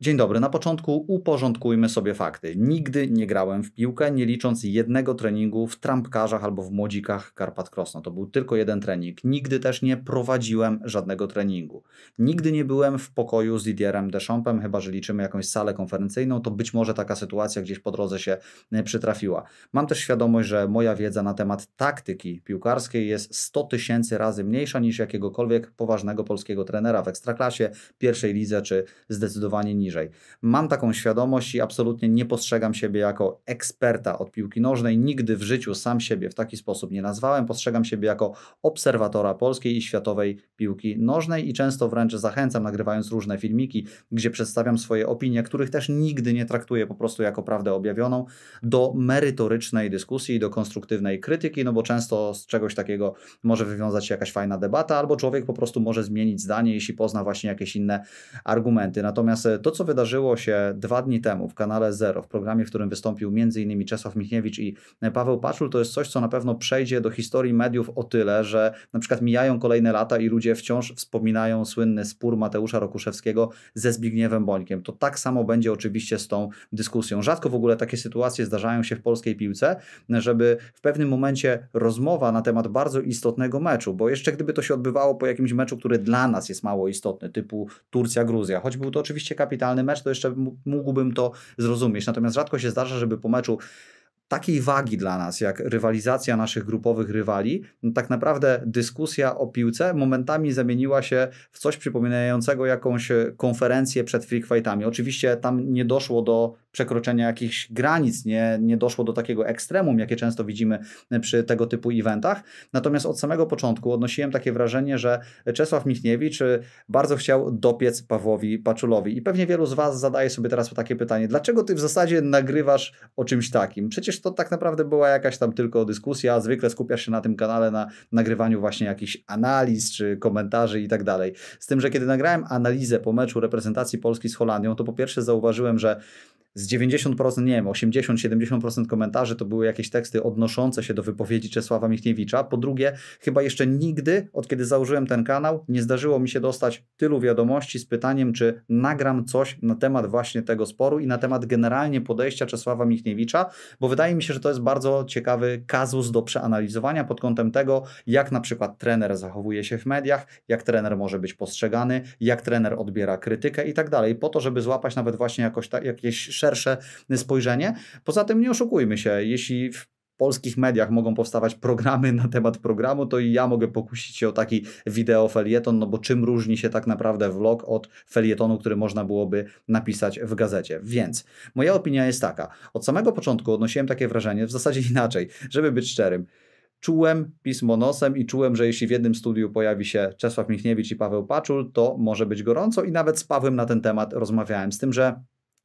Dzień dobry, na początku uporządkujmy sobie fakty. Nigdy nie grałem w piłkę, nie licząc jednego treningu w trampkarzach albo w młodzikach Karpat Krosno. To był tylko jeden trening. Nigdy też nie prowadziłem żadnego treningu. Nigdy nie byłem w pokoju z Didierem Deschampem, chyba że liczymy jakąś salę konferencyjną, to być może taka sytuacja gdzieś po drodze się e, przytrafiła. Mam też świadomość, że moja wiedza na temat taktyki piłkarskiej jest 100 tysięcy razy mniejsza niż jakiegokolwiek poważnego polskiego trenera w ekstraklasie, pierwszej lidze czy zdecydowanie nie niżej. Mam taką świadomość i absolutnie nie postrzegam siebie jako eksperta od piłki nożnej. Nigdy w życiu sam siebie w taki sposób nie nazwałem. Postrzegam siebie jako obserwatora polskiej i światowej piłki nożnej i często wręcz zachęcam, nagrywając różne filmiki, gdzie przedstawiam swoje opinie, których też nigdy nie traktuję po prostu jako prawdę objawioną, do merytorycznej dyskusji i do konstruktywnej krytyki, no bo często z czegoś takiego może wywiązać się jakaś fajna debata, albo człowiek po prostu może zmienić zdanie, jeśli pozna właśnie jakieś inne argumenty. Natomiast e, to, co co wydarzyło się dwa dni temu w kanale Zero, w programie, w którym wystąpił m.in. Czesław Michniewicz i e, Paweł Paczul, to jest coś, co na pewno przejdzie do historii mediów o tyle, że na przykład mijają kolejne lata i ludzie wciąż wspominają słynny spór Mateusza Rokuszewskiego ze Zbigniewem Bońkiem. To tak samo będzie oczywiście z tą dyskusją. Rzadko w ogóle takie sytuacje zdarzają się w polskiej piłce, żeby w pewnym momencie rozmowa na temat bardzo istotnego meczu, bo jeszcze gdyby to się odbywało po jakimś meczu, który dla nas jest mało istotny, typu Turcja-Gruzja, choć był to oczywiście kapitan mecz, to jeszcze mógłbym to zrozumieć. Natomiast rzadko się zdarza, żeby po meczu takiej wagi dla nas, jak rywalizacja naszych grupowych rywali, no tak naprawdę dyskusja o piłce momentami zamieniła się w coś przypominającego jakąś konferencję przed free Oczywiście tam nie doszło do przekroczenia jakichś granic, nie, nie doszło do takiego ekstremum, jakie często widzimy przy tego typu eventach. Natomiast od samego początku odnosiłem takie wrażenie, że Czesław Michniewicz bardzo chciał dopiec Pawłowi Paczulowi. I pewnie wielu z Was zadaje sobie teraz takie pytanie, dlaczego Ty w zasadzie nagrywasz o czymś takim? Przecież przecież to tak naprawdę była jakaś tam tylko dyskusja, zwykle skupiasz się na tym kanale na nagrywaniu właśnie jakichś analiz czy komentarzy i tak dalej. Z tym, że kiedy nagrałem analizę po meczu reprezentacji Polski z Holandią, to po pierwsze zauważyłem, że z 90%, nie wiem, 80-70% komentarzy to były jakieś teksty odnoszące się do wypowiedzi Czesława Michniewicza. Po drugie, chyba jeszcze nigdy, od kiedy założyłem ten kanał, nie zdarzyło mi się dostać tylu wiadomości z pytaniem, czy nagram coś na temat właśnie tego sporu i na temat generalnie podejścia Czesława Michniewicza, bo wydaje mi się, że to jest bardzo ciekawy kazus do przeanalizowania pod kątem tego, jak na przykład trener zachowuje się w mediach, jak trener może być postrzegany, jak trener odbiera krytykę i tak dalej, po to, żeby złapać nawet właśnie jakoś ta, jakieś szersze spojrzenie. Poza tym nie oszukujmy się, jeśli w polskich mediach mogą powstawać programy na temat programu, to i ja mogę pokusić się o taki wideo felieton, no bo czym różni się tak naprawdę vlog od felietonu, który można byłoby napisać w gazecie. Więc moja opinia jest taka. Od samego początku odnosiłem takie wrażenie, w zasadzie inaczej, żeby być szczerym czułem pismo nosem i czułem, że jeśli w jednym studiu pojawi się Czesław Michniewicz i Paweł Paczul, to może być gorąco i nawet z Pawłem na ten temat rozmawiałem, z tym, że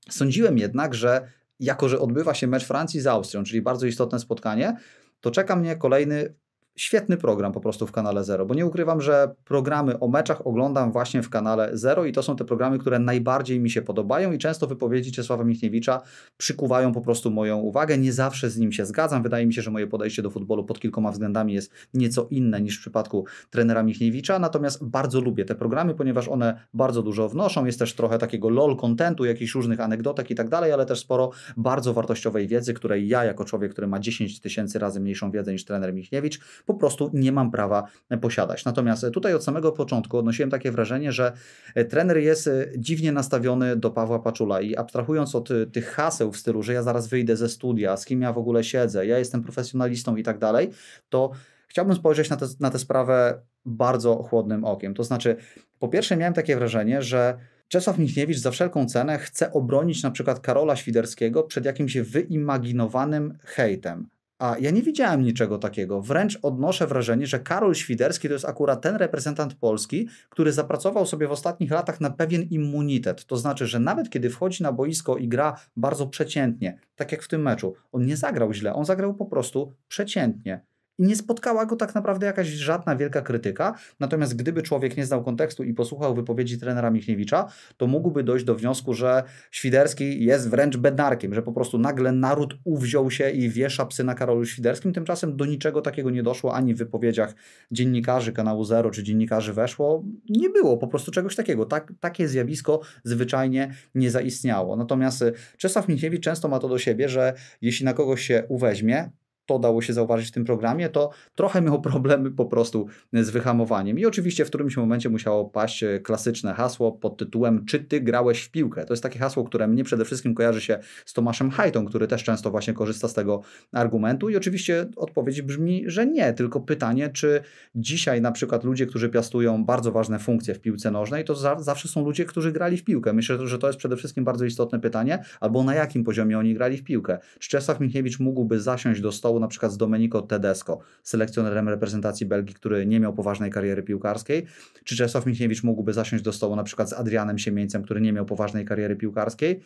Sądziłem jednak, że jako, że odbywa się mecz Francji z Austrią, czyli bardzo istotne spotkanie, to czeka mnie kolejny świetny program po prostu w kanale Zero, bo nie ukrywam, że programy o meczach oglądam właśnie w kanale Zero i to są te programy, które najbardziej mi się podobają i często wypowiedzi Czesława Michniewicza przykuwają po prostu moją uwagę. Nie zawsze z nim się zgadzam. Wydaje mi się, że moje podejście do futbolu pod kilkoma względami jest nieco inne niż w przypadku trenera Michniewicza, natomiast bardzo lubię te programy, ponieważ one bardzo dużo wnoszą. Jest też trochę takiego lol kontentu, jakichś różnych anegdotek i tak dalej, ale też sporo bardzo wartościowej wiedzy, której ja jako człowiek, który ma 10 tysięcy razy mniejszą wiedzę niż trener Michniewicz, po prostu nie mam prawa e, posiadać. Natomiast e, tutaj od samego początku odnosiłem takie wrażenie, że e, trener jest dziwnie nastawiony do Pawła Paczula i abstrahując od tych haseł w stylu, że ja zaraz wyjdę ze studia, z kim ja w ogóle siedzę, ja jestem profesjonalistą i tak dalej, to chciałbym spojrzeć na, te, na tę sprawę bardzo chłodnym okiem. To znaczy, po pierwsze miałem takie wrażenie, że Czesław Michniewicz za wszelką cenę chce obronić na przykład Karola Świderskiego przed jakimś wyimaginowanym hejtem. A ja nie widziałem niczego takiego. Wręcz odnoszę wrażenie, że Karol Świderski to jest akurat ten reprezentant Polski, który zapracował sobie w ostatnich latach na pewien immunitet. To znaczy, że nawet kiedy wchodzi na boisko i gra bardzo przeciętnie, tak jak w tym meczu, on nie zagrał źle, on zagrał po prostu przeciętnie. I nie spotkała go tak naprawdę jakaś żadna wielka krytyka. Natomiast gdyby człowiek nie znał kontekstu i posłuchał wypowiedzi trenera Michniewicza, to mógłby dojść do wniosku, że Świderski jest wręcz bednarkiem, że po prostu nagle naród uwziął się i wiesza psy na Karolu Świderskim. Tymczasem do niczego takiego nie doszło ani w wypowiedziach dziennikarzy kanału Zero czy dziennikarzy Weszło. Nie było po prostu czegoś takiego. Tak, takie zjawisko zwyczajnie nie zaistniało. Natomiast Czesław Michniewicz często ma to do siebie, że jeśli na kogoś się uweźmie, to dało się zauważyć w tym programie, to trochę miał problemy po prostu z wyhamowaniem. I oczywiście w którymś momencie musiało paść e, klasyczne hasło pod tytułem Czy ty grałeś w piłkę? To jest takie hasło, które mnie przede wszystkim kojarzy się z Tomaszem Hajtą, który też często właśnie korzysta z tego argumentu. I oczywiście odpowiedź brzmi, że nie, tylko pytanie, czy dzisiaj na przykład ludzie, którzy piastują bardzo ważne funkcje w piłce nożnej, to za zawsze są ludzie, którzy grali w piłkę. Myślę, że to jest przede wszystkim bardzo istotne pytanie, albo na jakim poziomie oni grali w piłkę. Czy Czesław Michniewicz mógłby zasiąść do stołu stołu na przykład z Domenico Tedesco, selekcjonerem reprezentacji Belgii, który nie miał poważnej kariery piłkarskiej, czy Czesław Michniewicz mógłby zasiąść do stołu na przykład z Adrianem Siemieńcem, który nie miał poważnej kariery piłkarskiej,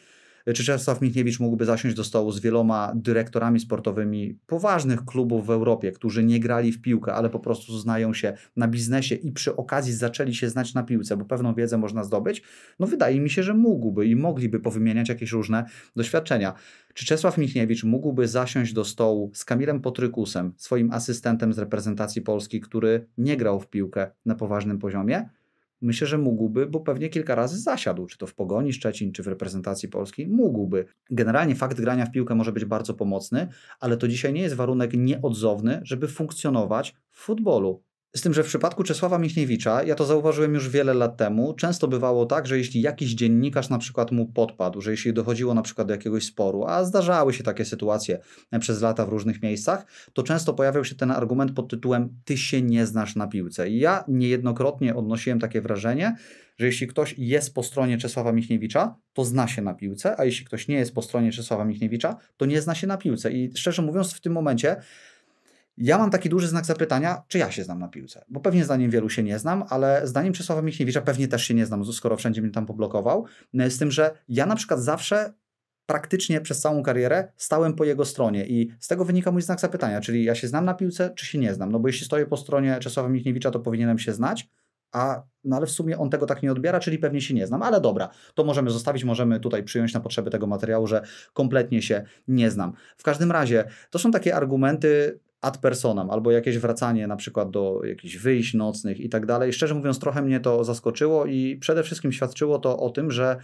czy Czesław Michniewicz mógłby zasiąść do stołu z wieloma dyrektorami sportowymi poważnych klubów w Europie, którzy nie grali w piłkę, ale po prostu znają się na biznesie i przy okazji zaczęli się znać na piłce, bo pewną wiedzę można zdobyć? No wydaje mi się, że mógłby i mogliby powymieniać jakieś różne doświadczenia. Czy Czesław Michniewicz mógłby zasiąść do stołu z Kamilem Potrykusem, swoim asystentem z reprezentacji Polski, który nie grał w piłkę na poważnym poziomie? Myślę, że mógłby, bo pewnie kilka razy zasiadł, czy to w Pogoni Szczecin, czy w reprezentacji Polski, mógłby. Generalnie fakt grania w piłkę może być bardzo pomocny, ale to dzisiaj nie jest warunek nieodzowny, żeby funkcjonować w futbolu. Z tym, że w przypadku Czesława Michniewicza, ja to zauważyłem już wiele lat temu, często bywało tak, że jeśli jakiś dziennikarz na przykład mu podpadł, że jeśli dochodziło na przykład do jakiegoś sporu, a zdarzały się takie sytuacje przez lata w różnych miejscach, to często pojawiał się ten argument pod tytułem ty się nie znasz na piłce. I ja niejednokrotnie odnosiłem takie wrażenie, że jeśli ktoś jest po stronie Czesława Michniewicza, to zna się na piłce, a jeśli ktoś nie jest po stronie Czesława Michniewicza, to nie zna się na piłce. I szczerze mówiąc w tym momencie ja mam taki duży znak zapytania, czy ja się znam na piłce. Bo pewnie zdaniem wielu się nie znam, ale zdaniem Czesława Michniewicza pewnie też się nie znam, skoro wszędzie mnie tam poblokował. E, z tym, że ja na przykład zawsze praktycznie przez całą karierę stałem po jego stronie i z tego wynika mój znak zapytania, czyli ja się znam na piłce, czy się nie znam. No bo jeśli stoję po stronie Czesława Michniewicza, to powinienem się znać, a, no ale w sumie on tego tak nie odbiera, czyli pewnie się nie znam, ale dobra, to możemy zostawić, możemy tutaj przyjąć na potrzeby tego materiału, że kompletnie się nie znam. W każdym razie to są takie argumenty, ad personam, albo jakieś wracanie na przykład do jakichś wyjść nocnych i tak dalej. Szczerze mówiąc, trochę mnie to zaskoczyło i przede wszystkim świadczyło to o tym, że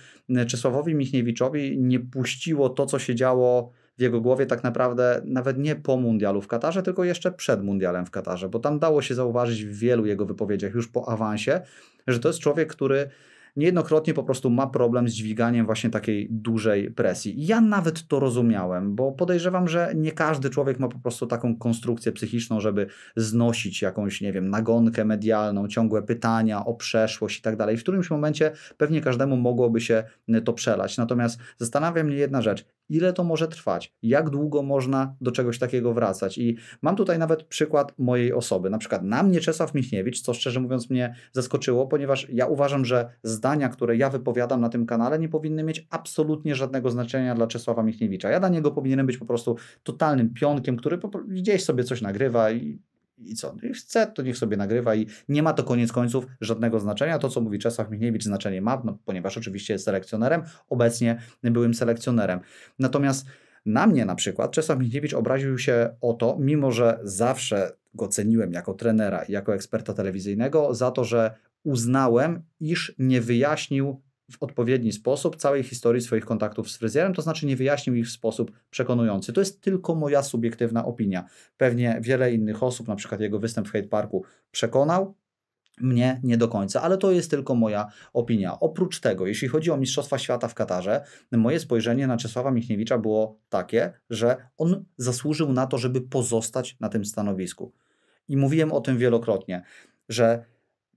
Czesławowi Michniewiczowi nie puściło to, co się działo w jego głowie tak naprawdę nawet nie po mundialu w Katarze, tylko jeszcze przed mundialem w Katarze, bo tam dało się zauważyć w wielu jego wypowiedziach już po awansie, że to jest człowiek, który niejednokrotnie po prostu ma problem z dźwiganiem właśnie takiej dużej presji. Ja nawet to rozumiałem, bo podejrzewam, że nie każdy człowiek ma po prostu taką konstrukcję psychiczną, żeby znosić jakąś, nie wiem, nagonkę medialną, ciągłe pytania o przeszłość i tak dalej. W którymś momencie pewnie każdemu mogłoby się to przelać. Natomiast zastanawia mnie jedna rzecz ile to może trwać, jak długo można do czegoś takiego wracać. I mam tutaj nawet przykład mojej osoby. Na przykład na mnie Czesław Michniewicz, co szczerze mówiąc mnie zaskoczyło, ponieważ ja uważam, że zdania, które ja wypowiadam na tym kanale, nie powinny mieć absolutnie żadnego znaczenia dla Czesława Michniewicza. Ja dla niego powinienem być po prostu totalnym pionkiem, który gdzieś sobie coś nagrywa i i co? No chce, to niech sobie nagrywa i nie ma to koniec końców żadnego znaczenia. To, co mówi Czesław Michniewicz, znaczenie ma, no, ponieważ oczywiście jest selekcjonerem, obecnie byłym selekcjonerem. Natomiast na mnie na przykład Czesław Michniewicz obraził się o to, mimo że zawsze go ceniłem jako trenera, jako eksperta telewizyjnego, za to, że uznałem, iż nie wyjaśnił w odpowiedni sposób całej historii swoich kontaktów z fryzjerem, to znaczy nie wyjaśnił ich w sposób przekonujący. To jest tylko moja subiektywna opinia. Pewnie wiele innych osób, na przykład jego występ w Hate Parku, przekonał, mnie nie do końca, ale to jest tylko moja opinia. Oprócz tego, jeśli chodzi o Mistrzostwa Świata w Katarze, moje spojrzenie na Czesława Michniewicza było takie, że on zasłużył na to, żeby pozostać na tym stanowisku. I mówiłem o tym wielokrotnie, że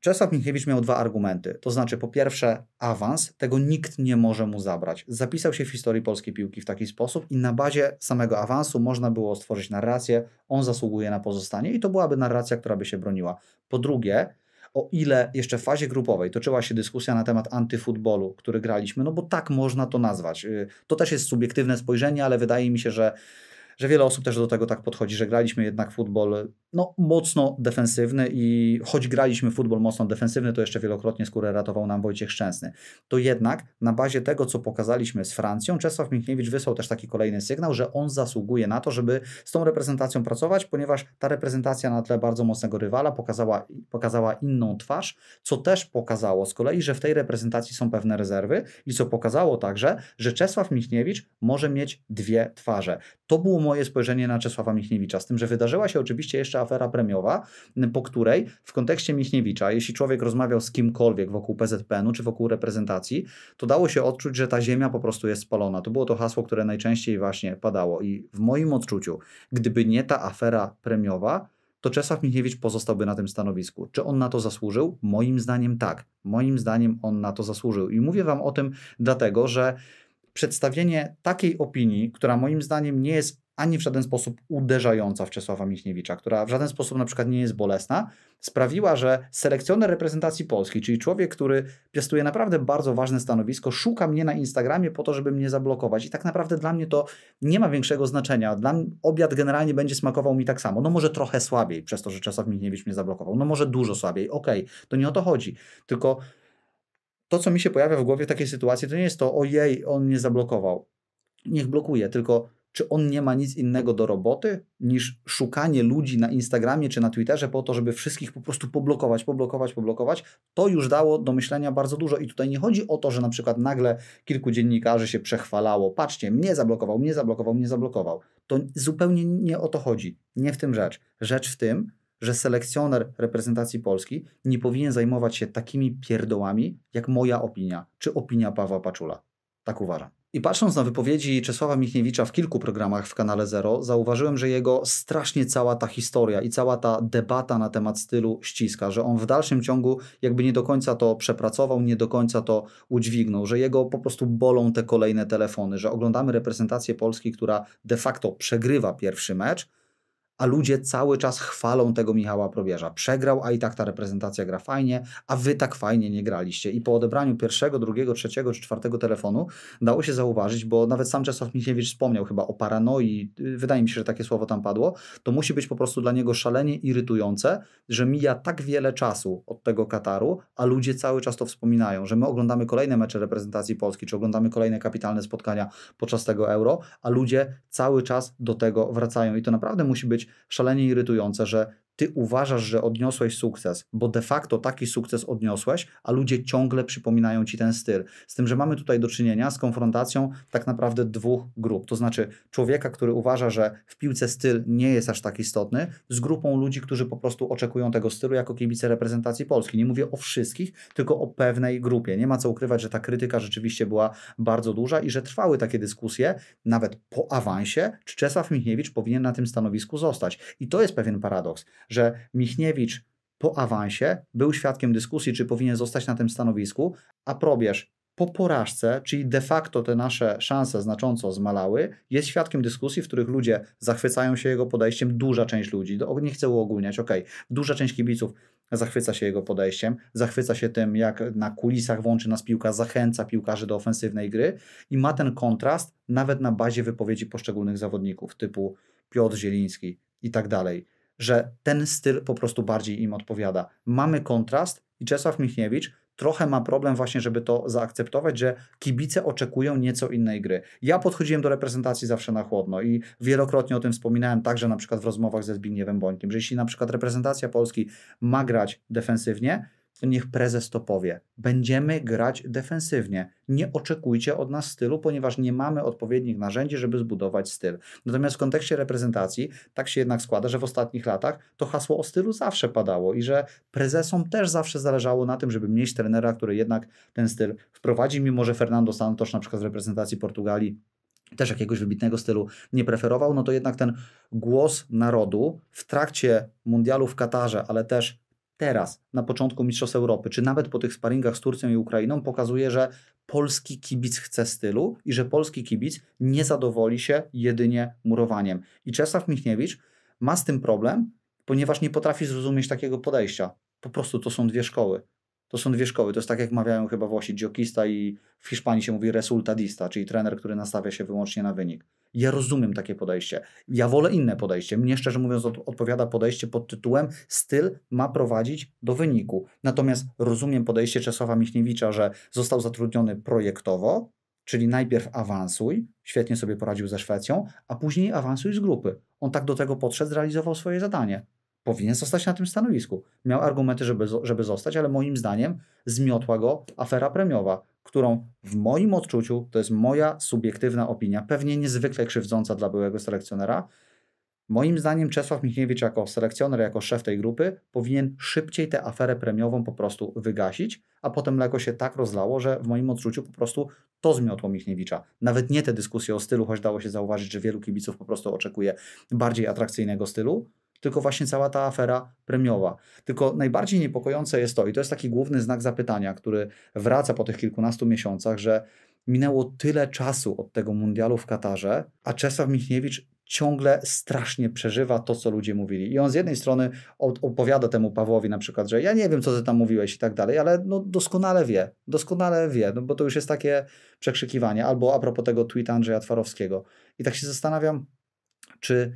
Czesław Michniewicz miał dwa argumenty. To znaczy, po pierwsze, awans, tego nikt nie może mu zabrać. Zapisał się w historii polskiej piłki w taki sposób i na bazie samego awansu można było stworzyć narrację, on zasługuje na pozostanie i to byłaby narracja, która by się broniła. Po drugie, o ile jeszcze w fazie grupowej toczyła się dyskusja na temat antyfutbolu, który graliśmy, no bo tak można to nazwać. Y, to też jest subiektywne spojrzenie, ale wydaje mi się, że że wiele osób też do tego tak podchodzi, że graliśmy jednak futbol no, mocno defensywny i choć graliśmy futbol mocno defensywny, to jeszcze wielokrotnie skórę ratował nam Wojciech Szczęsny. To jednak na bazie tego, co pokazaliśmy z Francją, Czesław Michniewicz wysłał też taki kolejny sygnał, że on zasługuje na to, żeby z tą reprezentacją pracować, ponieważ ta reprezentacja na tle bardzo mocnego rywala pokazała, pokazała inną twarz, co też pokazało z kolei, że w tej reprezentacji są pewne rezerwy i co pokazało także, że Czesław Michniewicz może mieć dwie twarze. To było moje spojrzenie na Czesława Michniewicza, z tym, że wydarzyła się oczywiście jeszcze afera premiowa, po której w kontekście Michniewicza, jeśli człowiek rozmawiał z kimkolwiek wokół PZPN-u czy wokół reprezentacji, to dało się odczuć, że ta ziemia po prostu jest spalona. To było to hasło, które najczęściej właśnie padało i w moim odczuciu, gdyby nie ta afera premiowa, to Czesław Michniewicz pozostałby na tym stanowisku. Czy on na to zasłużył? Moim zdaniem tak. Moim zdaniem on na to zasłużył. I mówię wam o tym dlatego, że przedstawienie takiej opinii, która moim zdaniem nie jest ani w żaden sposób uderzająca w Czesława Michniewicza, która w żaden sposób na przykład nie jest bolesna, sprawiła, że selekcjoner reprezentacji Polski, czyli człowiek, który piastuje naprawdę bardzo ważne stanowisko, szuka mnie na Instagramie po to, żeby mnie zablokować. I tak naprawdę dla mnie to nie ma większego znaczenia. Dla mnie obiad generalnie będzie smakował mi tak samo. No może trochę słabiej przez to, że Czesław Michniewicz mnie zablokował. No może dużo słabiej. Okej, okay, to nie o to chodzi. Tylko to, co mi się pojawia w głowie w takiej sytuacji, to nie jest to, ojej, on mnie zablokował. Niech blokuje, tylko czy on nie ma nic innego do roboty niż szukanie ludzi na Instagramie czy na Twitterze po to, żeby wszystkich po prostu poblokować, poblokować, poblokować, to już dało do myślenia bardzo dużo. I tutaj nie chodzi o to, że na przykład nagle kilku dziennikarzy się przechwalało, patrzcie, mnie zablokował, mnie zablokował, mnie zablokował. To zupełnie nie o to chodzi. Nie w tym rzecz. Rzecz w tym, że selekcjoner reprezentacji Polski nie powinien zajmować się takimi pierdołami, jak moja opinia, czy opinia Pawła Paczula. Tak uważam. I patrząc na wypowiedzi Czesława Michniewicza w kilku programach w kanale Zero, zauważyłem, że jego strasznie cała ta historia i cała ta debata na temat stylu ściska, że on w dalszym ciągu jakby nie do końca to przepracował, nie do końca to udźwignął, że jego po prostu bolą te kolejne telefony, że oglądamy reprezentację Polski, która de facto przegrywa pierwszy mecz a ludzie cały czas chwalą tego Michała Probierza. Przegrał, a i tak ta reprezentacja gra fajnie, a wy tak fajnie nie graliście. I po odebraniu pierwszego, drugiego, trzeciego czy czwartego telefonu dało się zauważyć, bo nawet sam Czesław Michniewicz wspomniał chyba o paranoi, y, wydaje mi się, że takie słowo tam padło, to musi być po prostu dla niego szalenie irytujące, że mija tak wiele czasu od tego Kataru, a ludzie cały czas to wspominają, że my oglądamy kolejne mecze reprezentacji Polski, czy oglądamy kolejne kapitalne spotkania podczas tego Euro, a ludzie cały czas do tego wracają i to naprawdę musi być szalenie irytujące, że ty uważasz, że odniosłeś sukces, bo de facto taki sukces odniosłeś, a ludzie ciągle przypominają ci ten styl. Z tym, że mamy tutaj do czynienia z konfrontacją tak naprawdę dwóch grup. To znaczy człowieka, który uważa, że w piłce styl nie jest aż tak istotny, z grupą ludzi, którzy po prostu oczekują tego stylu jako kibice reprezentacji Polski. Nie mówię o wszystkich, tylko o pewnej grupie. Nie ma co ukrywać, że ta krytyka rzeczywiście była bardzo duża i że trwały takie dyskusje, nawet po awansie, czy Czesław Michniewicz powinien na tym stanowisku zostać. I to jest pewien paradoks że Michniewicz po awansie był świadkiem dyskusji, czy powinien zostać na tym stanowisku, a probierz po porażce, czyli de facto te nasze szanse znacząco zmalały, jest świadkiem dyskusji, w których ludzie zachwycają się jego podejściem, duża część ludzi, nie chcę uogólniać, ok, duża część kibiców zachwyca się jego podejściem, zachwyca się tym, jak na kulisach włączy nas piłka, zachęca piłkarzy do ofensywnej gry i ma ten kontrast nawet na bazie wypowiedzi poszczególnych zawodników, typu Piotr Zieliński i tak dalej że ten styl po prostu bardziej im odpowiada. Mamy kontrast i Czesław Michniewicz trochę ma problem właśnie, żeby to zaakceptować, że kibice oczekują nieco innej gry. Ja podchodziłem do reprezentacji zawsze na chłodno i wielokrotnie o tym wspominałem, także na przykład w rozmowach ze Zbigniewem Bońkiem, że jeśli na przykład reprezentacja Polski ma grać defensywnie, niech prezes to powie. Będziemy grać defensywnie. Nie oczekujcie od nas stylu, ponieważ nie mamy odpowiednich narzędzi, żeby zbudować styl. Natomiast w kontekście reprezentacji tak się jednak składa, że w ostatnich latach to hasło o stylu zawsze padało i że prezesom też zawsze zależało na tym, żeby mieć trenera, który jednak ten styl wprowadzi, mimo że Fernando Santos na przykład z reprezentacji Portugalii też jakiegoś wybitnego stylu nie preferował, no to jednak ten głos narodu w trakcie mundialu w Katarze, ale też teraz, na początku Mistrzostw Europy, czy nawet po tych sparingach z Turcją i Ukrainą, pokazuje, że polski kibic chce stylu i że polski kibic nie zadowoli się jedynie murowaniem. I Czesław Michniewicz ma z tym problem, ponieważ nie potrafi zrozumieć takiego podejścia. Po prostu to są dwie szkoły to są dwie szkoły. To jest tak, jak mawiają chyba Włosi, dziokista i w Hiszpanii się mówi resultadista, czyli trener, który nastawia się wyłącznie na wynik. Ja rozumiem takie podejście. Ja wolę inne podejście. Mnie szczerze mówiąc od, odpowiada podejście pod tytułem styl ma prowadzić do wyniku. Natomiast rozumiem podejście Czesława Michniewicza, że został zatrudniony projektowo, czyli najpierw awansuj, świetnie sobie poradził ze Szwecją, a później awansuj z grupy. On tak do tego podszedł, zrealizował swoje zadanie powinien zostać na tym stanowisku. Miał argumenty, żeby, żeby zostać, ale moim zdaniem zmiotła go afera premiowa, którą w moim odczuciu, to jest moja subiektywna opinia, pewnie niezwykle krzywdząca dla byłego selekcjonera, Moim zdaniem Czesław Michniewicz jako selekcjoner, jako szef tej grupy powinien szybciej tę aferę premiową po prostu wygasić, a potem mleko się tak rozlało, że w moim odczuciu po prostu to zmiotło Michniewicza. Nawet nie te dyskusje o stylu, choć dało się zauważyć, że wielu kibiców po prostu oczekuje bardziej atrakcyjnego stylu, tylko właśnie cała ta afera premiowa. Tylko najbardziej niepokojące jest to, i to jest taki główny znak zapytania, który wraca po tych kilkunastu miesiącach, że minęło tyle czasu od tego mundialu w Katarze, a Czesław Michniewicz ciągle strasznie przeżywa to, co ludzie mówili. I on z jednej strony opowiada temu Pawłowi na przykład, że ja nie wiem, co ty tam mówiłeś i tak dalej, ale no doskonale wie, doskonale wie, no bo to już jest takie przekrzykiwanie. Albo a propos tego tweeta Andrzeja Twarowskiego. I tak się zastanawiam, czy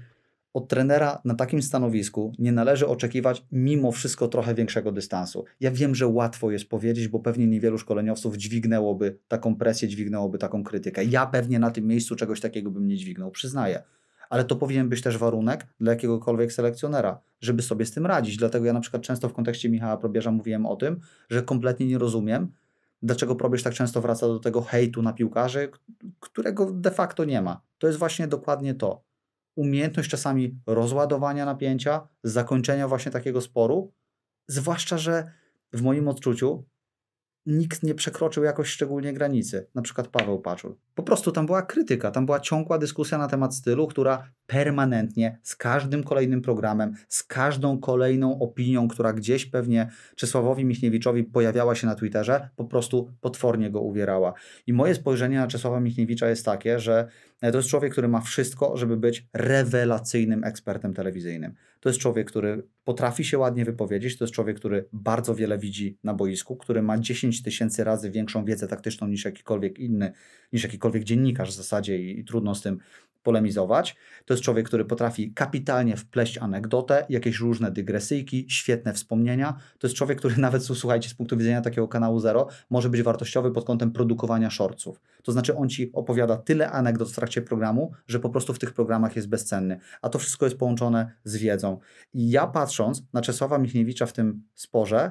od trenera na takim stanowisku nie należy oczekiwać mimo wszystko trochę większego dystansu. Ja wiem, że łatwo jest powiedzieć, bo pewnie niewielu szkoleniowców dźwignęłoby taką presję, dźwignęłoby taką krytykę. Ja pewnie na tym miejscu czegoś takiego bym nie dźwignął, przyznaję. Ale to powinien być też warunek dla jakiegokolwiek selekcjonera, żeby sobie z tym radzić. Dlatego ja na przykład często w kontekście Michała Probierza mówiłem o tym, że kompletnie nie rozumiem, dlaczego Probierz tak często wraca do tego hejtu na piłkarzy, którego de facto nie ma. To jest właśnie dokładnie to umiejętność czasami rozładowania napięcia, zakończenia właśnie takiego sporu. Zwłaszcza, że w moim odczuciu nikt nie przekroczył jakoś szczególnie granicy, na przykład Paweł Paczul. Po prostu tam była krytyka, tam była ciągła dyskusja na temat stylu, która permanentnie z każdym kolejnym programem, z każdą kolejną opinią, która gdzieś pewnie Czesławowi Michniewiczowi pojawiała się na Twitterze, po prostu potwornie go uwierała. I moje spojrzenie na Czesława Michniewicza jest takie, że e, to jest człowiek, który ma wszystko, żeby być rewelacyjnym ekspertem telewizyjnym. To jest człowiek, który potrafi się ładnie wypowiedzieć, to jest człowiek, który bardzo wiele widzi na boisku, który ma 10 tysięcy razy większą wiedzę taktyczną niż jakikolwiek inny, niż jakikolwiek jakikolwiek dziennikarz w zasadzie i, i trudno z tym polemizować. To jest człowiek, który potrafi kapitalnie wpleść anegdotę, jakieś różne dygresyjki, świetne wspomnienia. To jest człowiek, który nawet, słuchajcie, z punktu widzenia takiego kanału Zero, może być wartościowy pod kątem produkowania shortsów. To znaczy on ci opowiada tyle anegdot w trakcie programu, że po prostu w tych programach jest bezcenny. A to wszystko jest połączone z wiedzą. I ja patrząc na Czesława Michniewicza w tym sporze,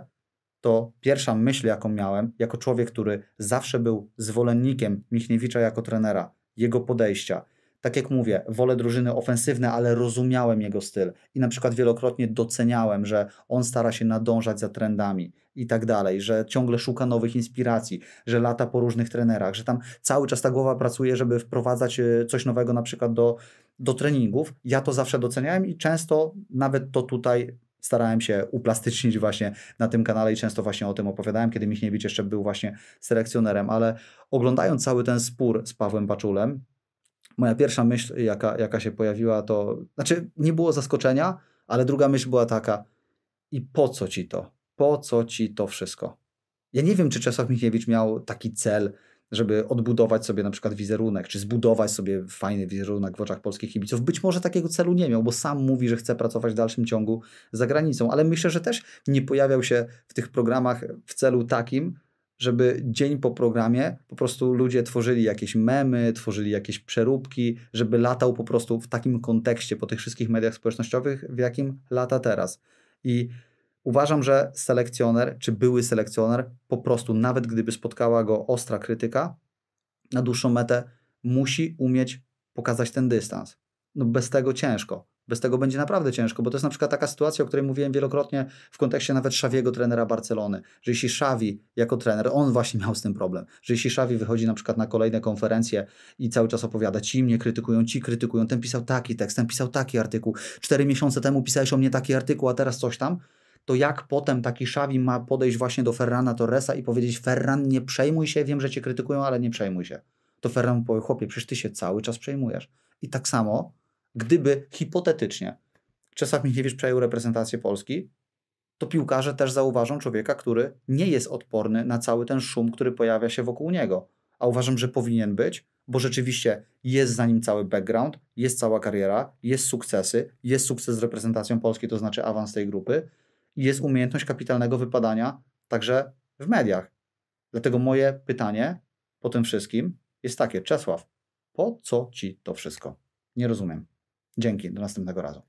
to pierwsza myśl, jaką miałem, jako człowiek, który zawsze był zwolennikiem Michniewicza jako trenera, jego podejścia. Tak jak mówię, wolę drużyny ofensywne, ale rozumiałem jego styl i na przykład wielokrotnie doceniałem, że on stara się nadążać za trendami i tak dalej, że ciągle szuka nowych inspiracji, że lata po różnych trenerach, że tam cały czas ta głowa pracuje, żeby wprowadzać y, coś nowego na przykład do, do treningów. Ja to zawsze doceniałem i często nawet to tutaj starałem się uplastycznić właśnie na tym kanale i często właśnie o tym opowiadałem, kiedy Michniewicz jeszcze był właśnie selekcjonerem, ale oglądając cały ten spór z Pawłem Paczulem, moja pierwsza myśl, jaka, jaka się pojawiła, to znaczy nie było zaskoczenia, ale druga myśl była taka: i po co ci to? Po co ci to wszystko? Ja nie wiem, czy Czesław Michniewicz miał taki cel, żeby odbudować sobie na przykład wizerunek, czy zbudować sobie fajny wizerunek w oczach polskich kibiców. Być może takiego celu nie miał, bo sam mówi, że chce pracować w dalszym ciągu za granicą, ale myślę, że też nie pojawiał się w tych programach w celu takim, żeby dzień po programie po prostu ludzie tworzyli jakieś memy, tworzyli jakieś przeróbki, żeby latał po prostu w takim kontekście po tych wszystkich mediach społecznościowych, w jakim lata teraz. I Uważam, że selekcjoner czy były selekcjoner po prostu, nawet gdyby spotkała go ostra krytyka, na dłuższą metę musi umieć pokazać ten dystans. No bez tego ciężko. Bez tego będzie naprawdę ciężko, bo to jest na przykład taka sytuacja, o której mówiłem wielokrotnie w kontekście nawet Szawiego, trenera Barcelony, że jeśli Szawi jako trener, on właśnie miał z tym problem, że jeśli Szawi wychodzi na przykład na kolejne konferencje i cały czas opowiada, ci mnie krytykują, ci krytykują, ten pisał taki tekst, ten pisał taki artykuł, cztery miesiące temu pisałeś o mnie taki artykuł, a teraz coś tam, to jak potem taki Szawi ma podejść właśnie do Ferrana Torresa i powiedzieć Ferran nie przejmuj się, wiem, że cię krytykują, ale nie przejmuj się. To Ferran powie, chłopie, przecież ty się cały czas przejmujesz. I tak samo, gdyby hipotetycznie Czesław Michniewicz przejął reprezentację Polski, to piłkarze też zauważą człowieka, który nie jest odporny na cały ten szum, który pojawia się wokół niego. A uważam, że powinien być, bo rzeczywiście jest za nim cały background, jest cała kariera, jest sukcesy, jest sukces z reprezentacją Polski, to znaczy awans tej grupy, jest umiejętność kapitalnego wypadania także w mediach. Dlatego moje pytanie po tym wszystkim jest takie: Czesław, po co ci to wszystko? Nie rozumiem. Dzięki, do następnego razu.